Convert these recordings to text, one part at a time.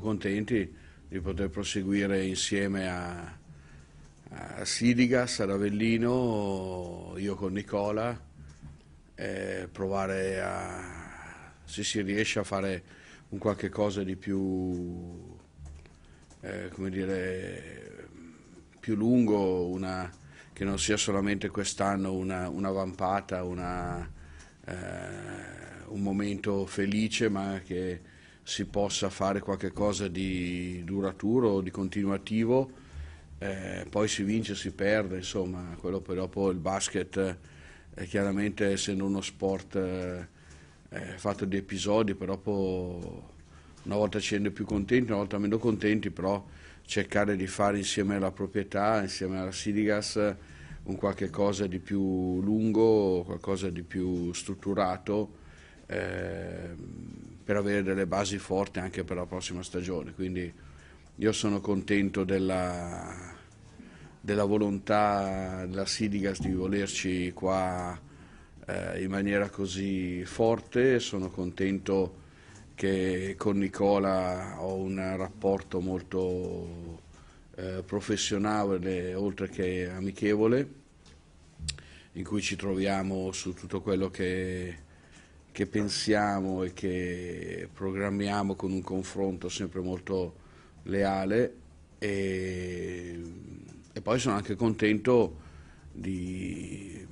contenti di poter proseguire insieme a, a Sidigas, ad Avellino, io con Nicola, eh, provare a, se si riesce a fare un qualche cosa di più, eh, come dire, più lungo, una, che non sia solamente quest'anno una, una vampata, una, eh, un momento felice, ma che si possa fare qualcosa di duraturo, di continuativo, eh, poi si vince, si perde, insomma, quello poi dopo il basket, eh, chiaramente essendo uno sport eh, eh fatto di episodi, però dopo una volta ci scende più contenti, una volta meno contenti, però cercare di fare insieme alla proprietà, insieme alla Siligas, un qualche cosa di più lungo, qualcosa di più strutturato. Eh, per avere delle basi forti anche per la prossima stagione. Quindi io sono contento della, della volontà della Sidigas di volerci qua eh, in maniera così forte, sono contento che con Nicola ho un rapporto molto eh, professionale oltre che amichevole in cui ci troviamo su tutto quello che che pensiamo e che programmiamo con un confronto sempre molto leale e, e poi sono anche contento di,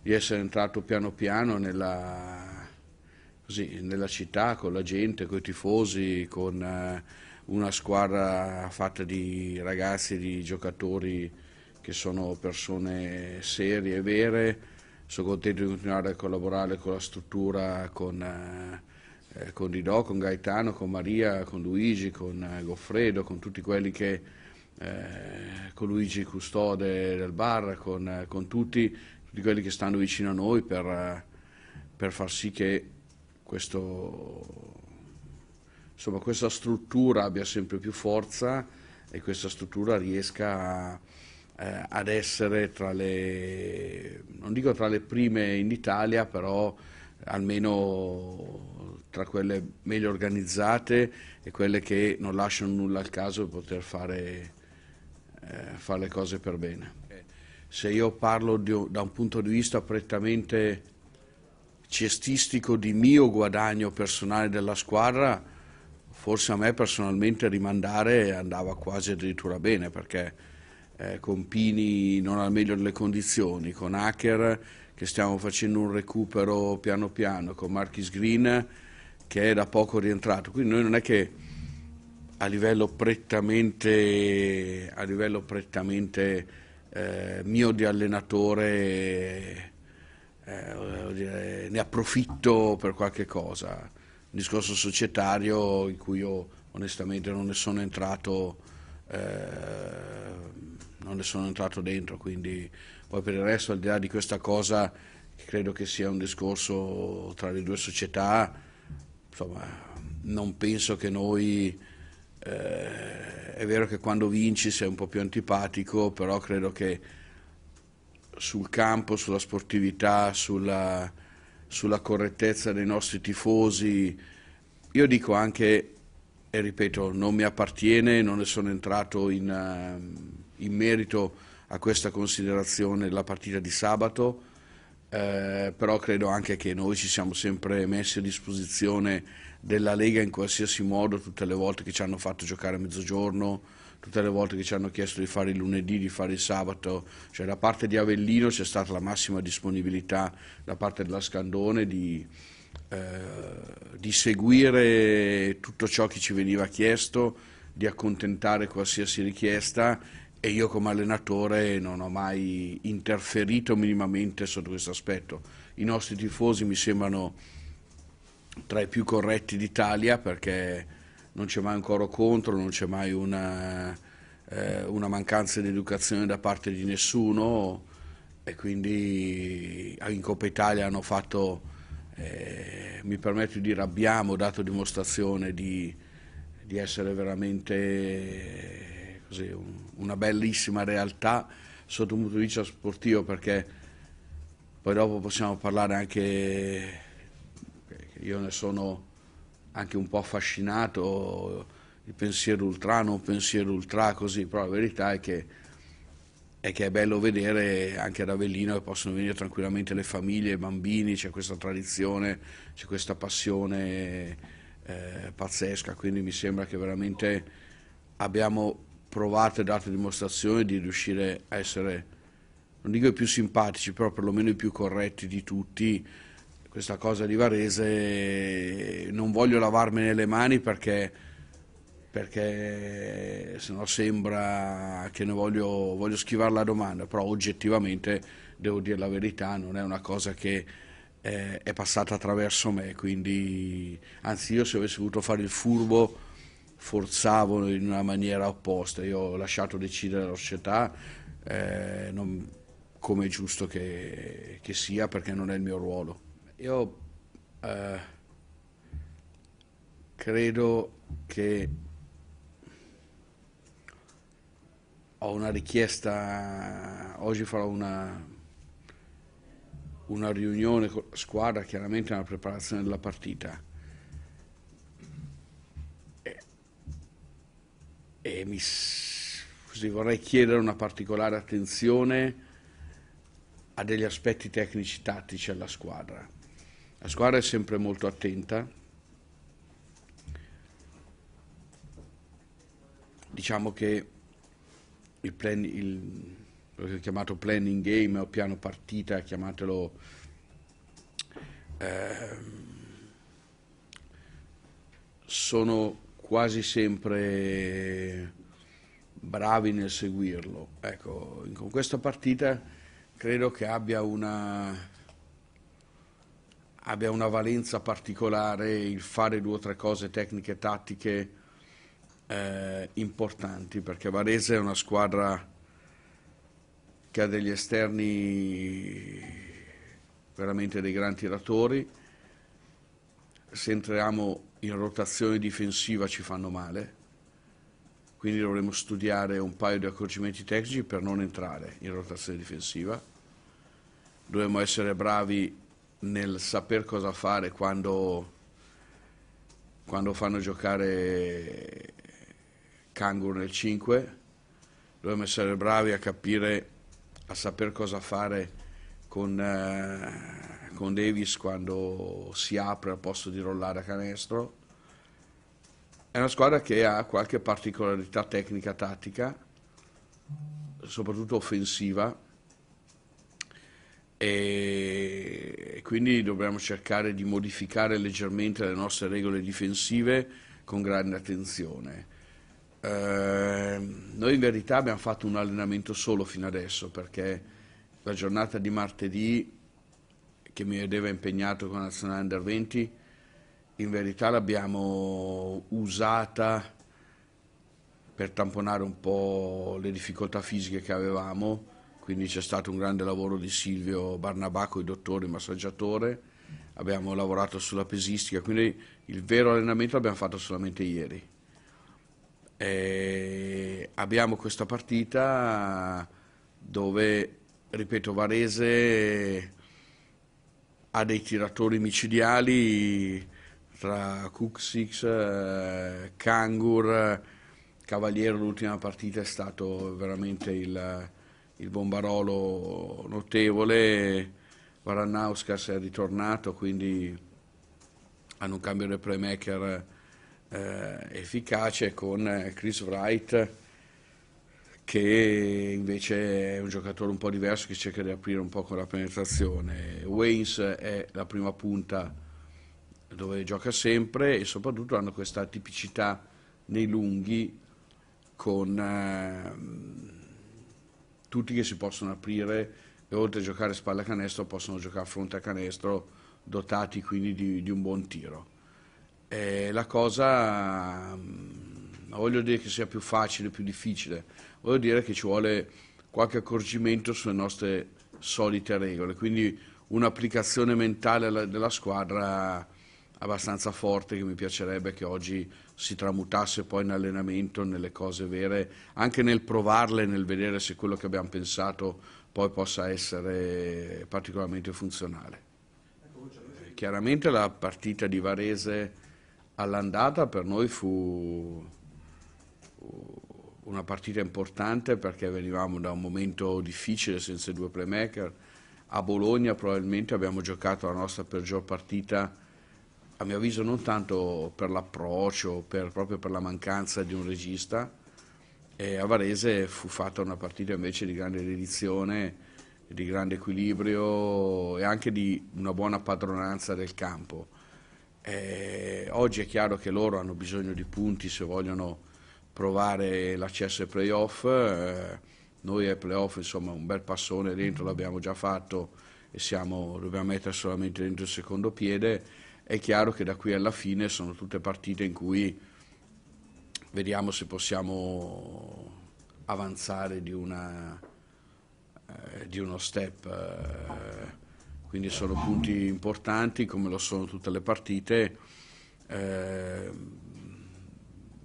di essere entrato piano piano nella, così, nella, città con la gente, con i tifosi, con eh, una squadra fatta di ragazzi, di giocatori che sono persone serie, e vere sono contento di continuare a collaborare con la struttura, con, eh, eh, con Didò, con Gaetano, con Maria, con Luigi, con eh, Goffredo, con tutti quelli che, eh, con Luigi Custode del bar, con, eh, con tutti, tutti, quelli che stanno vicino a noi per, eh, per far sì che questo, insomma, questa struttura abbia sempre più forza e questa struttura riesca a eh, ad essere tra le, non dico tra le prime in Italia, però almeno tra quelle meglio organizzate e quelle che non lasciano nulla al caso di poter fare, eh, fare le cose per bene. Se io parlo di, da un punto di vista prettamente cestistico di mio guadagno personale della squadra, forse a me personalmente rimandare andava quasi addirittura bene perché eh, con Pini non al meglio delle condizioni, con Hacker che stiamo facendo un recupero piano piano, con Marquis Green che è da poco rientrato. Quindi noi non è che a livello prettamente, a livello prettamente eh, mio di allenatore eh, ne approfitto per qualche cosa. Un discorso societario in cui io onestamente non ne sono entrato. Eh, non ne sono entrato dentro, quindi poi per il resto al di là di questa cosa credo che sia un discorso tra le due società, insomma non penso che noi, eh, è vero che quando vinci sei un po' più antipatico, però credo che sul campo, sulla sportività, sulla, sulla correttezza dei nostri tifosi, io dico anche, e ripeto, non mi appartiene, non ne sono entrato in... Uh, in merito a questa considerazione la partita di sabato, eh, però credo anche che noi ci siamo sempre messi a disposizione della Lega in qualsiasi modo, tutte le volte che ci hanno fatto giocare a mezzogiorno, tutte le volte che ci hanno chiesto di fare il lunedì, di fare il sabato, cioè da parte di Avellino c'è stata la massima disponibilità da parte della Scandone di, eh, di seguire tutto ciò che ci veniva chiesto, di accontentare qualsiasi richiesta e io come allenatore non ho mai interferito minimamente sotto questo aspetto. I nostri tifosi mi sembrano tra i più corretti d'Italia perché non c'è mai un coro contro, non c'è mai una, eh, una mancanza di educazione da parte di nessuno e quindi ah, in Coppa Italia hanno fatto, eh, mi permetto di dire, abbiamo dato dimostrazione di, di essere veramente... Eh, così, un, una bellissima realtà sotto un punto di vista sportivo perché poi dopo possiamo parlare anche, io ne sono anche un po' affascinato, il pensiero ultrano, un pensiero ultra così, però la verità è che è che è bello vedere anche ad Avellino che possono venire tranquillamente le famiglie, i bambini, c'è questa tradizione, c'è questa passione eh, pazzesca, quindi mi sembra che veramente abbiamo provate, e dato dimostrazione di riuscire a essere, non dico i più simpatici, però perlomeno i più corretti di tutti. Questa cosa di Varese non voglio lavarmene le mani perché, perché se no sembra che ne voglio, voglio schivare la domanda, però oggettivamente devo dire la verità, non è una cosa che è, eh, è passata attraverso me, quindi anzi io se avessi voluto fare il furbo forzavano in una maniera opposta. Io ho lasciato decidere la società eh, come è giusto che, che, sia perché non è il mio ruolo. Io eh, credo che ho una richiesta, oggi farò una, una riunione con la squadra, chiaramente una preparazione della partita mi, così, vorrei chiedere una particolare attenzione a degli aspetti tecnici tattici alla squadra. La squadra è sempre molto attenta. Diciamo che il, plan, il l'ho chiamato planning game o piano partita, chiamatelo eh, sono quasi sempre bravi nel seguirlo. Ecco, con questa partita credo che abbia una, abbia una valenza particolare il fare due o tre cose tecniche e tattiche eh, importanti, perché Varese è una squadra che ha degli esterni veramente dei grandi tiratori, se entriamo in rotazione difensiva ci fanno male, quindi dovremo studiare un paio di accorgimenti tecnici per non entrare in rotazione difensiva. Dovremo essere bravi nel saper cosa fare quando, quando fanno giocare Kangur nel 5. Dovremmo essere bravi a capire, a saper cosa fare con, eh, con Davis quando si apre al posto di rollare a canestro è una squadra che ha qualche particolarità tecnica tattica, soprattutto offensiva, e quindi dobbiamo cercare di modificare leggermente le nostre regole difensive con grande attenzione. Eh, noi in verità abbiamo fatto un allenamento solo fino adesso perché la giornata di martedì che mi vedeva impegnato con la nazionale under 20 in verità l'abbiamo usata per tamponare un po' le difficoltà fisiche che avevamo, quindi c'è stato un grande lavoro di Silvio Barnabacco, il dottore, il massaggiatore, abbiamo lavorato sulla pesistica, quindi il vero allenamento l'abbiamo fatto solamente ieri. E abbiamo questa partita dove, ripeto, Varese ha dei tiratori micidiali tra Cuxix, eh, Kangur, Cavaliero l'ultima partita è stato veramente il, il bombarolo notevole, Varanauskas è ritornato, quindi hanno un cambio di playmaker eh, efficace con eh, Chris Wright che invece è un giocatore un po' diverso che cerca di aprire un po' con la penetrazione. Waynes è la prima punta dove gioca sempre e soprattutto hanno questa tipicità nei lunghi con eh, tutti che si possono aprire e oltre a giocare spalla a canestro possono giocare fronte a canestro dotati quindi di, di un buon tiro. E la cosa ehm, non voglio dire che sia più facile, più difficile, voglio dire che ci vuole qualche accorgimento sulle nostre solite regole, quindi un'applicazione mentale della squadra abbastanza forte che mi piacerebbe che oggi si tramutasse poi in allenamento, nelle cose vere, anche nel provarle, nel vedere se quello che abbiamo pensato poi possa essere particolarmente funzionale. Eh, chiaramente la partita di Varese all'andata per noi fu una partita importante perché venivamo da un momento difficile senza i due playmaker. A Bologna probabilmente abbiamo giocato la nostra peggior partita a mio avviso non tanto per l'approccio, per, proprio per la mancanza di un regista, e a Varese fu fatta una partita invece di grande dedizione, di grande equilibrio e anche di una buona padronanza del campo. E oggi è chiaro che loro hanno bisogno di punti se vogliono provare l'accesso ai playoff, eh, noi ai playoff insomma un bel passone dentro l'abbiamo già fatto e siamo, dobbiamo mettere solamente dentro il secondo piede è chiaro che da qui alla fine sono tutte partite in cui vediamo se possiamo avanzare di, una, eh, di uno step. Eh, quindi sono punti importanti come lo sono tutte le partite. Eh,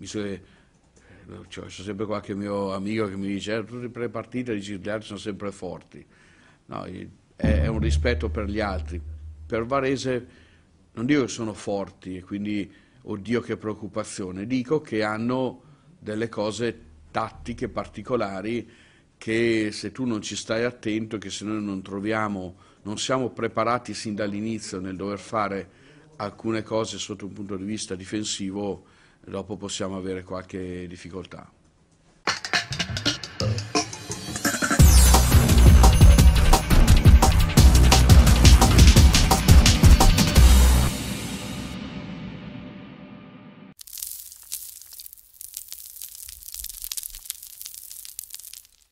eh cioè, c'è sempre qualche mio amico che mi dice eh, tutte le partite dici, gli altri sono sempre forti. No, è, è un rispetto per gli altri. Per Varese non dico che sono forti e quindi oddio che preoccupazione, dico che hanno delle cose tattiche particolari che se tu non ci stai attento, che se noi non troviamo, non siamo preparati sin dall'inizio nel dover fare alcune cose sotto un punto di vista difensivo, dopo possiamo avere qualche difficoltà.